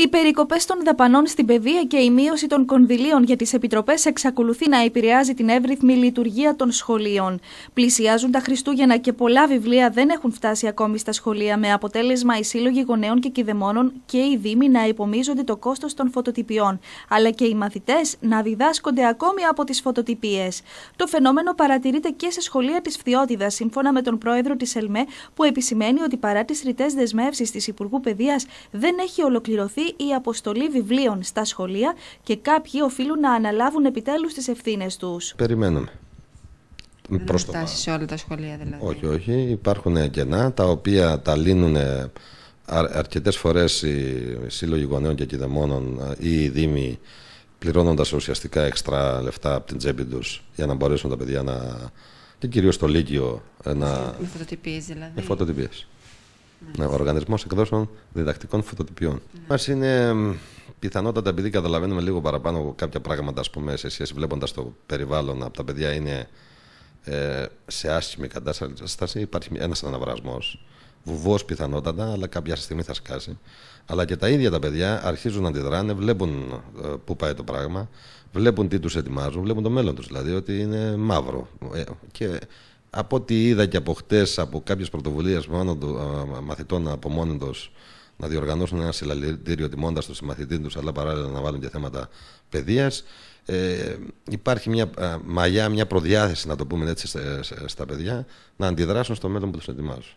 Οι περικοπές των δαπανών στην παιδεία και η μείωση των κονδυλίων για τις επιτροπές εξακολουθεί να επηρεάζει την εύρυθμη λειτουργία των σχολείων. Πλησιάζουν τα Χριστούγεννα και πολλά βιβλία δεν έχουν φτάσει ακόμη στα σχολεία, με αποτέλεσμα οι σύλλογοι γονέων και κηδεμόνων και οι δήμοι να υπομίζονται το κόστος των φωτοτυπιών, αλλά και οι μαθητές να διδάσκονται ακόμη από τις φωτοτυπίες. Το φαινόμενο παρατηρείται και σε σχολεία της Φθιώτιδας, σύμφωνα με τον πρόεδρο της ΕΛΜΕ, που επισημαίνει ότι παρά τις ρητές δεσμεύσεις της Υπουργού Παιδείας δεν έχει ολοκληρωθεί η αποστολή βιβλίων στα σχολεία και κάποιοι οφείλουν να αναλάβουν επιτέλους τις ευθύνες τους. Περιμένουμε. Δεν προς το φτάσεις σε όλα τα σχολεία δηλαδή. Όχι, όχι. Υπάρχουν κενά τα οποία τα λύνουν ε, αρκετές φορές οι σύλλογοι γονέων και κηδεμόνων ε, ή οι δήμοι πληρώνοντας ουσιαστικά έξτρα λεφτά από την τσέπη τους για να μπορέσουν τα παιδιά να... και κυρίως το Λύκειο ε, να... Με φωτοτυπίες δηλαδή. Με φωτοτυπίες. Οργανισμός εκδόσεων διδακτικών φωτοτυπιών. Ναι. Μας είναι πιθανότατα επειδή καταλαβαίνουμε λίγο παραπάνω κάποια πράγματα, ας πούμε, σε σχέση βλέποντας το περιβάλλον από τα παιδιά είναι ε, σε άσχημη κατάσταση. Υπάρχει ένας αναβρασμός, βουβός πιθανότατα, αλλά κάποια στιγμή θα σκάσει. Αλλά και τα ίδια τα παιδιά αρχίζουν να αντιδράνε, βλέπουν ε, πού πάει το πράγμα, βλέπουν τι τους ετοιμάζουν, βλέπουν το μέλλον τους δηλαδή, ότι είναι μαύρο. Ε, και από ό,τι είδα και από χτες από κάποιες πρωτοβουλίες μαθητών από μόνοι να διοργανώσουν ένα συλλαλητήριο τιμώντας τους συμμαθητή τους, αλλά παράλληλα να βάλουν και θέματα παιδείας. Ε, υπάρχει μια μαγιά, μια προδιάθεση, να το πούμε έτσι, στα παιδιά να αντιδράσουν στο μέλλον που τους ετοιμάζουν.